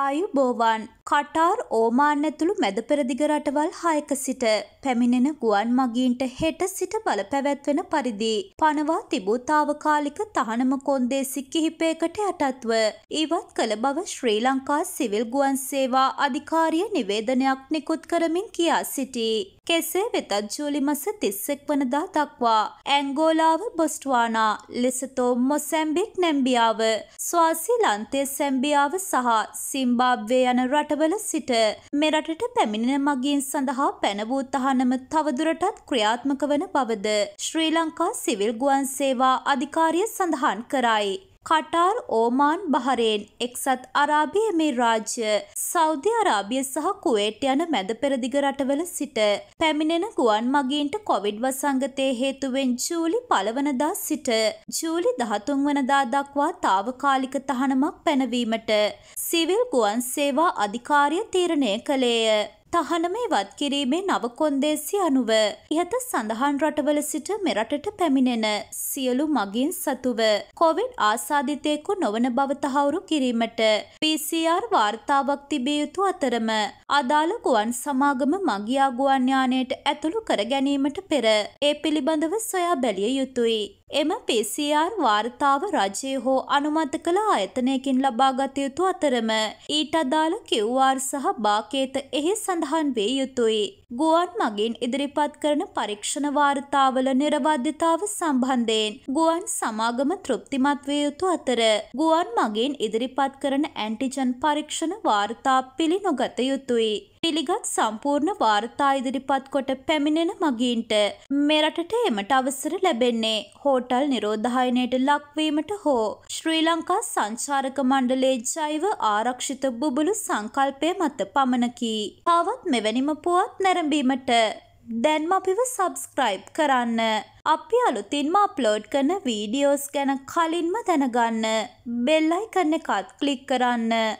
ආයුබෝවන් කටාර් ඕමාන් ඇතුළු මැද පෙරදිග රටවල් හයක සිට පැමිණෙන ගුවන් මගීන්ට හෙට සිට බල පැවැත්වෙන පරිදි පනවා තිබූ තාවකාලික තහනම කොන්දේසි කිහිපයකට යටත්ව ඉවත් කළ බව ශ්‍රී ලංකා සිවිල් ගුවන් සේවා අධිකාරිය නිවේදනයක් නිකුත් කරමින් කියා සිටි. කෙසේ වෙතත් ජූලි මස තිස්සෙක් වනදා දක්වා ඇංගෝලාව බොස්ටවානා ලෙසතෝ මොසැම්බික් නැම්බියාව ස්වාසි ලන්තය සැම්බියාව සහ සිම්බාබ්වේ යන රටවල සිට මෙරටට පැමිණෙන මගින් සඳහා පැනවූ තහනම තවදුරටත් ක්‍රියාත්මක වන බවද ශ්‍රී ලංකා සිවිල් ගුවන් සේවා අධිකාරිය සඳහන් කරයි. කටාර් ඕමාන් බහරේන් එක්සත් අරාබිය මේ රාජ්‍ය සෞධ අරාබිය සහ කුවේට යන මැද පෙරදිග රටවල සිට පැමිණෙන ගුවන් මගීන්ට කොවිඩ් වසංගතය හේතුවෙන් ජූලි පලවනදා සිට ජූලි දහතුන් වනදා දක්වා තාවකාලික තහනමක් පැනවීමට සිවිල් ගුවන් සේවා අධිකාරිය තීරණය කළේය. තහනම ඉවත් කිරීමේ නව කොන්දේසි අනුව ඉහත සඳහන් රටවල සිට මෙරටට පැමිණෙන සියලු මගින් සතුව කොවිඩ් ආසාධිතයෙකු නොවන බව තහවුරු කිරීමට PCR වාර්තාවක් තිබිය යුතු අතරම අදාළ ගුවන් සමාගම මගියා ගුවන් යානයට ඇතුළු කර ගැනීමට පෙර ඒ පිළිබඳව සොයා බැලිය යුතුයි. එම PCR වාර්තාව රජය හෝ අනුමත කළ ආයතනයකින් ලබාගත යුතු අතරම ඊට අදාළ QR සහ බාකේත එහි සඳහන් වේ යුතුයි. ගුවන් මගින් ඉදිරිපත් කරන පරීක්ෂණ වාර්තාවල නිර්බද්ධතාව සම්බන්ධයෙන් ගුවන් සමාගම තෘප්තිමත් වේ යුතු අතර ගුවන් මගින් ඉදිරිපත් කරන ඇන්ටිජන් පරීක්ෂණ වාර්තා පිළි නොගත යුතුයි. පිළිගත් සම්පූර්ණ වාර්තා ඉදිරිපත් කොට පැමිණෙන මගීන්ට මෙරටට එමට අවසර ලැබෙන්නේ හෝටල් නිරෝධායනයට ලක්වීමට හෝ ශ්‍රී ලංකා සංචාරක මණ්ඩලේ ජෛව ආරක්ෂිත බුබුලු සංකල්පය මත පමණකි. තවත් මෙවැනිම පුවත් නැරඹීමට දැන්ම අපිව සබස්ක්‍රයිබ් කරන්න. අපි අලුතින්ම අප්ලෝඩ් කරන වීඩියෝස් ගැන කලින්ම දැනගන්න. බෙල්ලයි කරන එකත් කලික් කරන්න.